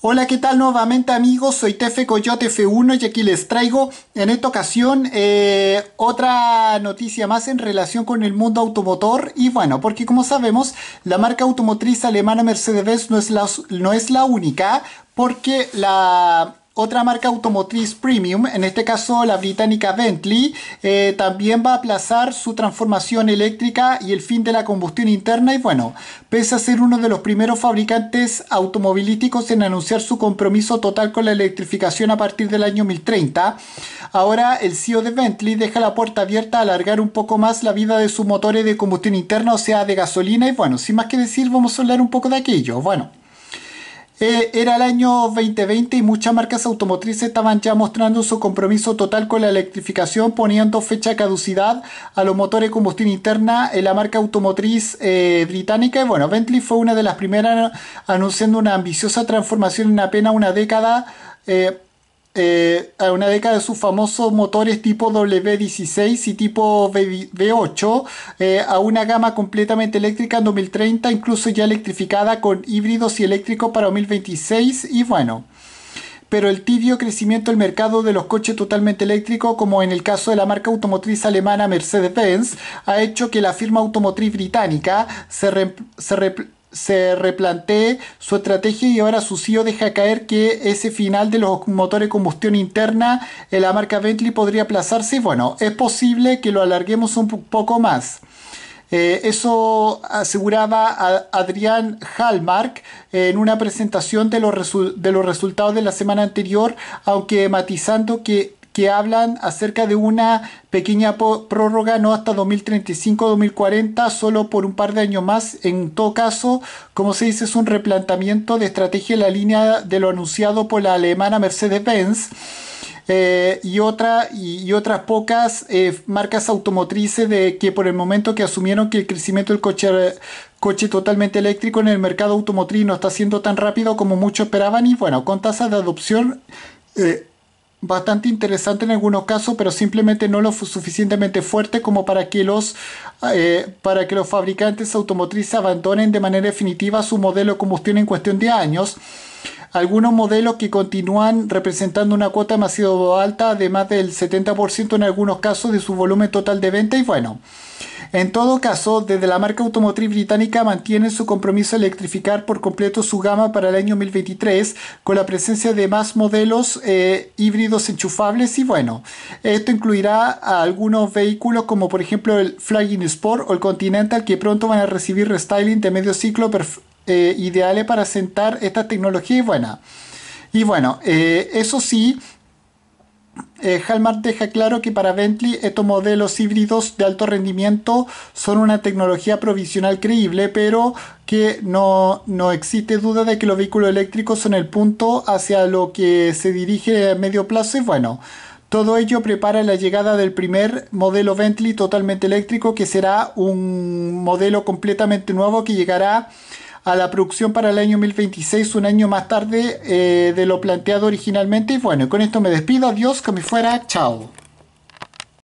Hola, ¿qué tal nuevamente amigos? Soy Tefe Coyote F1 y aquí les traigo en esta ocasión eh, otra noticia más en relación con el mundo automotor y bueno, porque como sabemos la marca automotriz alemana Mercedes-Benz no, es no es la única porque la otra marca automotriz premium, en este caso la británica Bentley, eh, también va a aplazar su transformación eléctrica y el fin de la combustión interna. Y bueno, pese a ser uno de los primeros fabricantes automovilísticos en anunciar su compromiso total con la electrificación a partir del año 2030, ahora el CEO de Bentley deja la puerta abierta a alargar un poco más la vida de sus motores de combustión interna, o sea, de gasolina. Y bueno, sin más que decir, vamos a hablar un poco de aquello. Bueno. Eh, era el año 2020 y muchas marcas automotrices estaban ya mostrando su compromiso total con la electrificación, poniendo fecha de caducidad a los motores de combustión interna en la marca automotriz eh, británica. Y bueno, Bentley fue una de las primeras anunciando una ambiciosa transformación en apenas una década. Eh, eh, a una década de sus famosos motores tipo W16 y tipo V8 eh, a una gama completamente eléctrica en 2030, incluso ya electrificada con híbridos y eléctricos para 2026 y bueno pero el tibio crecimiento del mercado de los coches totalmente eléctricos, como en el caso de la marca automotriz alemana Mercedes-Benz, ha hecho que la firma automotriz británica se, se replantee su estrategia y ahora su CEO deja caer que ese final de los motores de combustión interna en la marca Bentley podría aplazarse bueno, es posible que lo alarguemos un poco más. Eh, eso aseguraba Adrián Hallmark en una presentación de los, de los resultados de la semana anterior, aunque matizando que que hablan acerca de una pequeña prórroga, no hasta 2035-2040, solo por un par de años más. En todo caso, como se dice, es un replantamiento de estrategia en la línea de lo anunciado por la alemana Mercedes-Benz. Eh, y, y, otras pocas eh, marcas automotrices de que por el momento que asumieron que el crecimiento del coche, coche totalmente eléctrico en el mercado automotriz no está siendo tan rápido como muchos esperaban y bueno, con tasas de adopción eh, bastante interesante en algunos casos, pero simplemente no lo suficientemente fuerte como para que los, eh, para que los fabricantes automotrices abandonen de manera definitiva su modelo de combustión en cuestión de años algunos modelos que continúan representando una cuota demasiado alta de más del 70% en algunos casos de su volumen total de venta y bueno. En todo caso, desde la marca automotriz británica mantiene su compromiso de electrificar por completo su gama para el año 2023 con la presencia de más modelos eh, híbridos enchufables y bueno, esto incluirá a algunos vehículos como por ejemplo el Flying Sport o el Continental que pronto van a recibir restyling de medio ciclo eh, ideales para sentar estas tecnologías buena Y bueno, eh, eso sí, eh, Hallmark deja claro que para Bentley estos modelos híbridos de alto rendimiento son una tecnología provisional creíble, pero que no, no, existe duda de que los vehículos eléctricos son el punto hacia lo que se dirige a medio plazo y bueno. Todo ello prepara la llegada del primer modelo Bentley totalmente eléctrico, que será un modelo completamente nuevo que llegará a la producción para el año 2026, un año más tarde eh, de lo planteado originalmente. Y bueno, con esto me despido. Adiós, que me fuera. Chao.